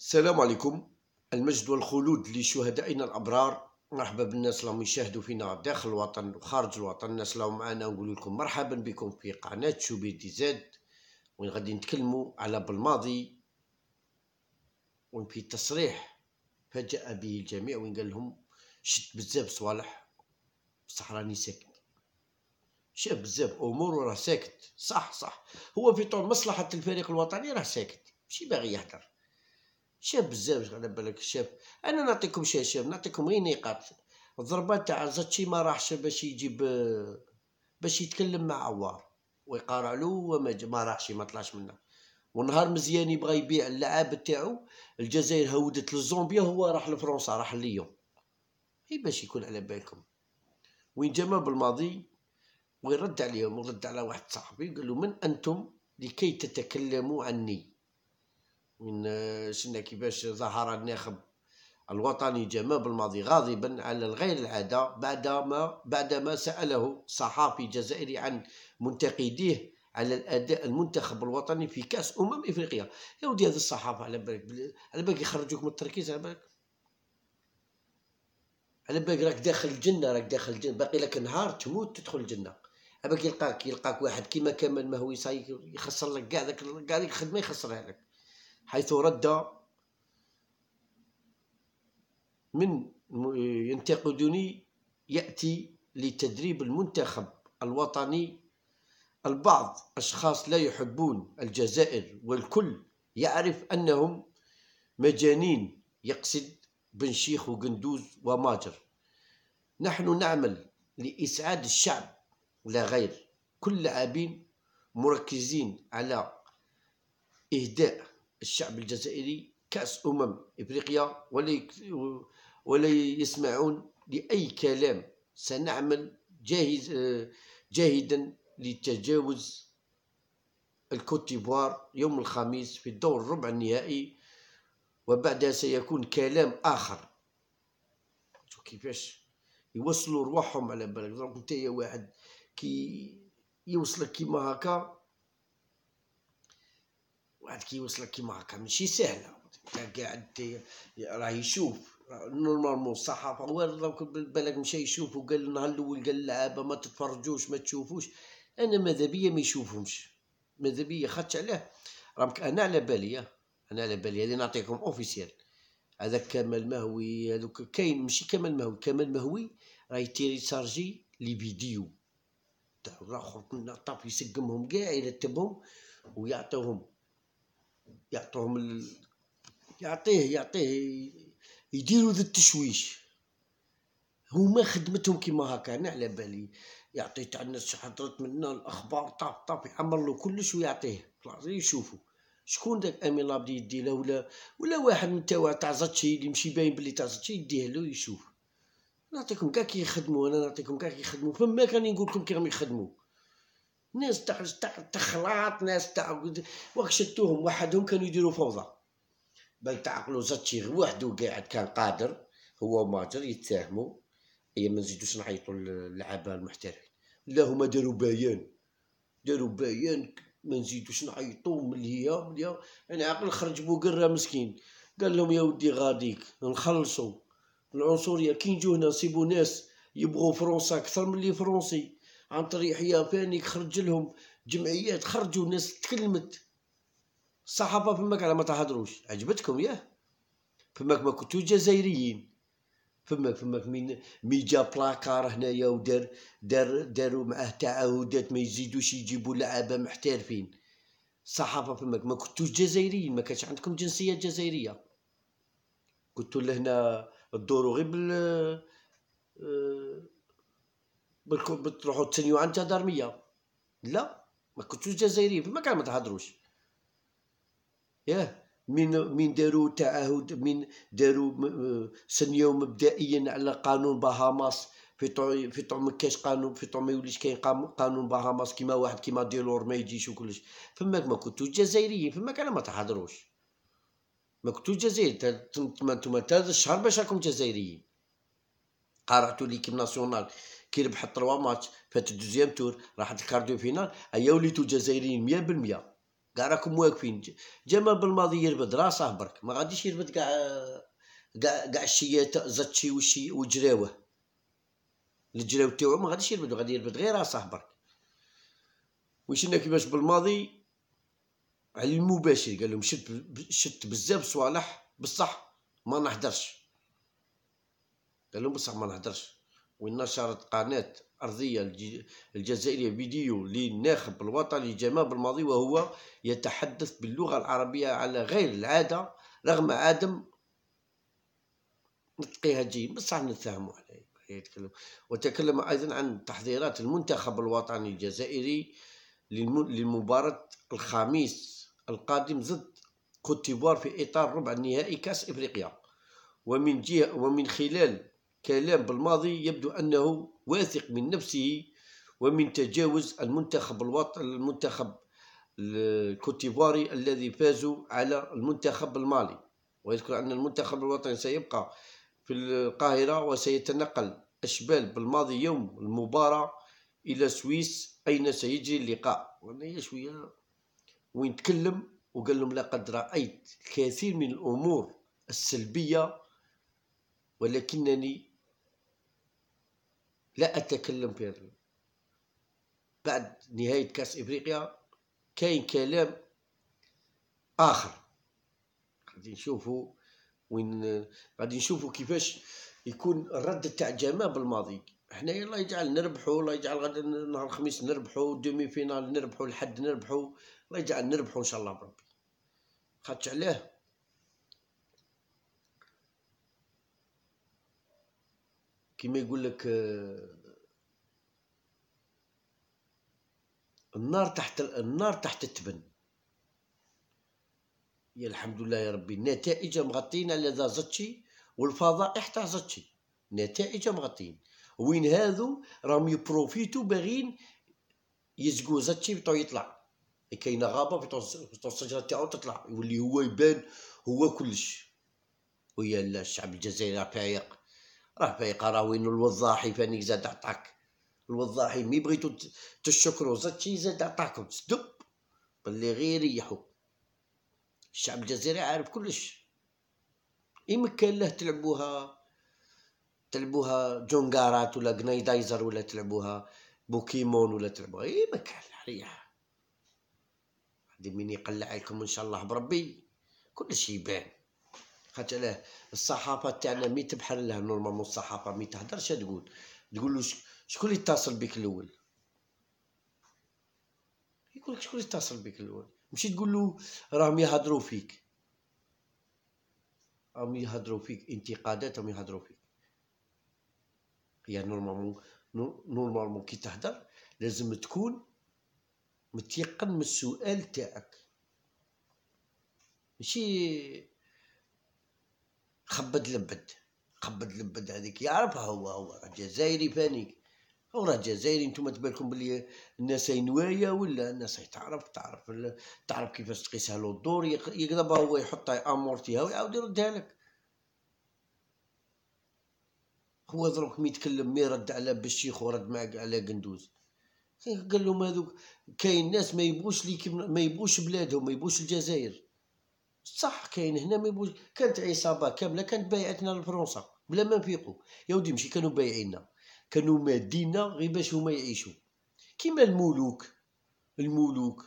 السلام عليكم المجد والخلود لشهدائنا الابرار مرحبا بالناس اللي يشاهدوا فينا داخل الوطن وخارج الوطن الناس اللي معنا نقول لكم مرحبا بكم في قناه شوبي دي زاد وين غادي نتكلموا على بالماضي وين في تصريح فاجأ به الجميع وين قال لهم شت بزاف صوالح بصح راني ساكت شاف بزاف امور وراه ساكت صح صح هو في طور مصلحه الفريق الوطني راه ساكت ماشي باغي يهدر شاب بزاف على بالك شاب انا نعطيكم شي شاب نعطيكم غير نقاط الضربه تاع زاتشي ما راحش باش يجيب باش يتكلم مع عوار ويقارع له وما ما راحش ما طلعش منه ونهار مزيان يبغى يبيع اللعاب تاعو الجزائر هودت للزومبيا هو راح لفرنسا راح ليون اي باش يكون على بالكم وين جا بالماضي ويرد عليهم ورد على واحد صاحبي قال له من انتم لكي تتكلموا عني من آه، شنا كيفاش ظهر الناخب الوطني جمال الماضي غاضبا على الغير العادة بعدما بعدما سأله صحافي جزائري عن منتقديه على الاداء المنتخب الوطني في كاس امم افريقيا يا ودي هذا الصحافه على بالك على بالك يخرجوك من التركيز على بالك على بالك راك داخل الجنه راك داخل الجنه باقي لك نهار تموت تدخل الجنه على بالك يلقاك يلقاك واحد كيما ما هو يخسر لك كاع داك كاع الخدمه يخسرها لك حيث رد من ينتقدني يأتي لتدريب المنتخب الوطني البعض أشخاص لا يحبون الجزائر والكل يعرف أنهم مجانين يقصد بن شيخ وقندوز وماجر نحن نعمل لإسعاد الشعب لا غير كل لاعبين مركزين على إهداء الشعب الجزائري كأس أمم إفريقيا ولا ولا يسمعون لأي كلام سنعمل جاهز جاهدا لتجاوز الكوت ديفوار يوم الخميس في الدور الربع النهائي وبعدها سيكون كلام آخر شوف كيفاش يوصلوا رواحهم على بالك دونك نتايا واحد كي يوصلك كيما هكا واحد كيوصلك كيما هكا ماشي سهله انت قاعد راه يشوف نورمالمون الصحافه هو دوك بالك مشى يشوف وقال النهار الاول قال اللعابه ما تتفرجوش ما تشوفوش انا ماذا بيا ما يشوفهمش ماذا بيا خاطش علاه راهم انا على بالي انا على بالي هذه نعطيكم اوفيسيال هذاك كمال مهوي هذوك كاين ماشي كمال مهوي كمال مهوي راه يتيريسارجي لي فيديو تاع الاخر كنا طاف يسقمهم كاع يرتبهم ويعطيهم يعطوهم ال... يعطيه يعطيه يديروا ذا التشويش هما خدمتهم كيما هكا انا على بالي يعطي تاع الناس حضرت منا الاخبار طاب طاب يعمر له كلش ويعطيه يشوفوا شكون داك امي لابدي يدي له ولا ولا واحد من تاع تاع زاتشي اللي مشي باين بلي تاع زاتشي يديه له يشوف نعطيكم كاع كيخدموا انا نعطيكم كاع كيخدموا فما كان نقول لكم كي راهم يخدموا ناس تاع تاع تخلاط ناس تاع واك شتوهم وحدهم كانوا يديروا فوضى بل تعقلوا زاتشي وحده قاعد كان قادر هو وماجر يتساهموا هي إيه، ما نزيدوش نعيطوا للعابه المحترفين لا هما داروا بيان داروا بيان ما نزيدوش نعيطوا مليا مليا يعني عقل خرج بوقره مسكين قال لهم يا ودي غاديك نخلصوا العنصريه كي نجو هنا نصيبوا ناس يبغوا فرنسا اكثر من اللي فرنسي عن طريق يحيى فاني خرج لهم جمعيات خرجوا الناس تكلمت الصحافة فماك على ما تحضروش عجبتكم ياه فماك ما كنتوش جزائريين فماك فماك من مي جا بلاكار هنايا ودار دار داروا معاه تعهدات ما يزيدوش يجيبوا لعابه محترفين الصحافة فماك ما كنتوش جزائريين ما كانش عندكم جنسية جزائرية كنتو لهنا الدور غير بال آه، بتروحوا تسنيو عن انت لا ما كنتوش جزائريين فما كان ما تهضروش ياه من من داروا تعهد من داروا سنيو مبدئيا على قانون باهاماس في طع في طع مكاش قانون في طع ما يوليش كاين قانون باهاماس كيما واحد كيما ديلور ما يجيش وكلش فما ما كنتوش جزائريين فما كان ما تحضروش ما كنتوش جزائريين انتما تا الشهر باش راكم جزائريين قرعتوا ليكيب ناسيونال كي ربح تروا ماتش فات الدوزيام تور راحت الكارديو فينال ايا وليتو جزائريين 100% كاع راكم واقفين جمال بالماضي يربد راسه برك ما غاديش يربد كاع كاع كاع الشيات زاد شي وشي وجراوه الجراو تاعو ما غاديش يربد غادي يربد غير راسه برك وشنا كيفاش بالماضي على المباشر قال لهم شت شت بزاف صوالح بصح ما نهدرش قال لهم بصح ما نهدرش وين نشرت قناة أرضية الجزائرية فيديو للناخب الوطني جمال بالماضي وهو يتحدث باللغة العربية على غير العادة رغم عدم نطقها جيد بصح نتفاهموا عليه يتكلم وتكلم أيضا عن تحضيرات المنتخب الوطني الجزائري للمباراة الخميس القادم ضد كوت في إطار ربع النهائي كأس إفريقيا ومن جهة ومن خلال كلام بالماضي يبدو أنه واثق من نفسه ومن تجاوز المنتخب الوطني المنتخب الكوتيفواري الذي فازوا على المنتخب المالي ويذكر أن المنتخب الوطني سيبقى في القاهرة وسيتنقل أشبال بالماضي يوم المباراة إلى سويس أين سيجري اللقاء وأنا شوية وين تكلم وقال لهم لقد رأيت الكثير من الأمور السلبية ولكنني لا أتكلم هذا بعد نهاية كأس إفريقيا كاين كلام آخر غادي نشوفو وين غادي نشوفو كيفاش يكون الرد تاع الجماعه بالماضي حنايا الله يجعل نربحو الله يجعل غدا نهار الخميس نربحو دومي فينال نربحو الحد نربحو الله يجعل نربحو ان شاء الله بربي خاطش علاه كيما يقول لك آه، النار تحت النار تحت التبن يا الحمد لله يا ربي النتائج مغطينا لا زتشي والفضائح تاع زتشي نتائج مغطين وين هادو راهم يبروفيتو باغيين يزقو زتشي بطو يطلع كاينه غابه في الشجره تاعو تطلع يولي هو يبان هو كلش ويا لا الشعب الجزائري فايق راه فايقه راوين الوضاحي فاني زاد عطاك الوضاحي مي بغيتو تشكرو زاد شي زاد عطاكم تسدو باللي غير يريحو الشعب الجزائري عارف كلش يمكن له تلعبوها تلعبوها جونغارات ولا جنايدايزر ولا تلعبوها بوكيمون ولا تلعبوها يمكن الحريه هادي من يقلع لكم ان شاء الله بربي كلش يبان خاطش علاه الصحافه تاعنا مي تبحر لها نورمالمون الصحافه مي تهدرش تقول تقول له شكون اللي اتصل بك الاول يقول لك شكون اللي اتصل بك الاول ماشي تقول له راهم يهضروا فيك راهم يهضروا فيك انتقادات راهم يهضروا فيك هي يعني نورمالمون نورمالمون كي تهدر لازم تكون متيقن من السؤال تاعك ماشي خبد لبد خبد لبد هذيك يعرفها هو هو جزائري فانيك هو راه جزائري نتوما تبالكم بلي الناس نوايا ولا الناس تعرف تعرف تعرف كيفاش تقيسها له الدور يقلبها هو يحطها امورتيها ويعاود يردها لك هو دروك مي يتكلم مي رد على بالشيخ ورد معك على قندوز قال لهم هذوك كاين ناس ما يبغوش لي ما يبغوش بلادهم ما يبغوش الجزائر صح كاين هنا ما كانت عصابه كامله كانت بايعتنا لفرنسا بلا ما نفيقوا يا ودي ماشي كانوا بايعيننا كانوا مادينا غير باش هما يعيشوا كيما الملوك الملوك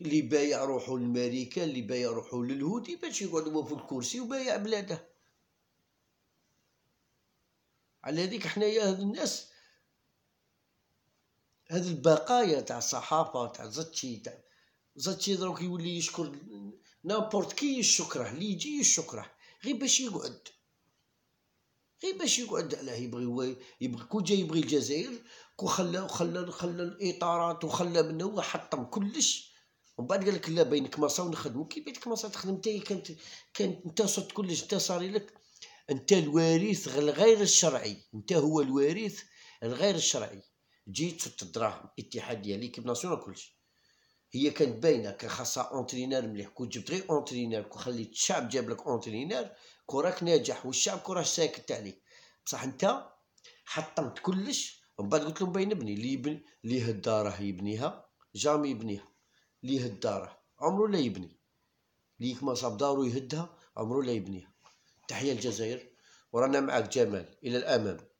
اللي بايع روحو لامريكا اللي بايع روحو للهودي باش يقعد هو في الكرسي وبايع بلاده على هذيك حنايا هاد الناس هاد البقايا تاع الصحافه تاع زتشي تاع زتشي دروك يولي يشكر نابورت كي يشكره اللي يجي يشكره غير باش يقعد غير باش يقعد علاه يبغي هو يبغي كون جا يبغي الجزائر كون خلى خلى خلى الاطارات وخلى من هو حطم كلش ومن بعد قال لك لا بينك مصا ونخدمو كي بينك مصا تخدم انت كانت كانت انت صرت كلش انت صاري لك انت الوريث الغير الشرعي انت هو الوريث الغير الشرعي جيت في الدراهم ديالي كيب ناسيونال كلشي هي كانت باينه كان خاصها اونترينار مليح كون جبت غير اونترينير كون خليت الشعب جاب لك اونترينار كراك ناجح والشعب كوراه ساكت عليك بصح انت حطمت كلش ومن بعد قلت لهم باين ابني اللي يبني اللي هدا داره يبنيها جامي يبنيها اللي هدا داره عمرو لا يبني ليك ما صاب دارو يهدها عمرو لا يبنيها تحيه الجزائر ورانا معك جمال الى الامام